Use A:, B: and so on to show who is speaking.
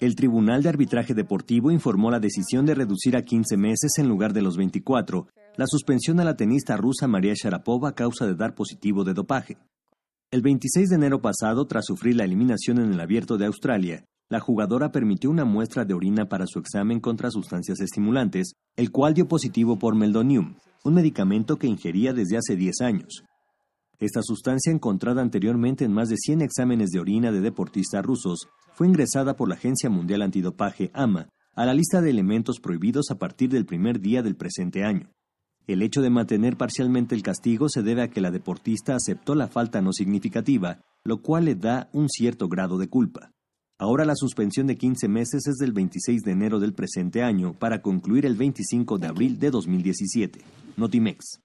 A: El Tribunal de Arbitraje Deportivo informó la decisión de reducir a 15 meses en lugar de los 24 la suspensión a la tenista rusa María Sharapova a causa de dar positivo de dopaje. El 26 de enero pasado, tras sufrir la eliminación en el abierto de Australia, la jugadora permitió una muestra de orina para su examen contra sustancias estimulantes, el cual dio positivo por meldonium, un medicamento que ingería desde hace 10 años. Esta sustancia, encontrada anteriormente en más de 100 exámenes de orina de deportistas rusos, fue ingresada por la Agencia Mundial Antidopaje AMA a la lista de elementos prohibidos a partir del primer día del presente año. El hecho de mantener parcialmente el castigo se debe a que la deportista aceptó la falta no significativa, lo cual le da un cierto grado de culpa. Ahora la suspensión de 15 meses es del 26 de enero del presente año para concluir el 25 de abril de 2017. Notimex.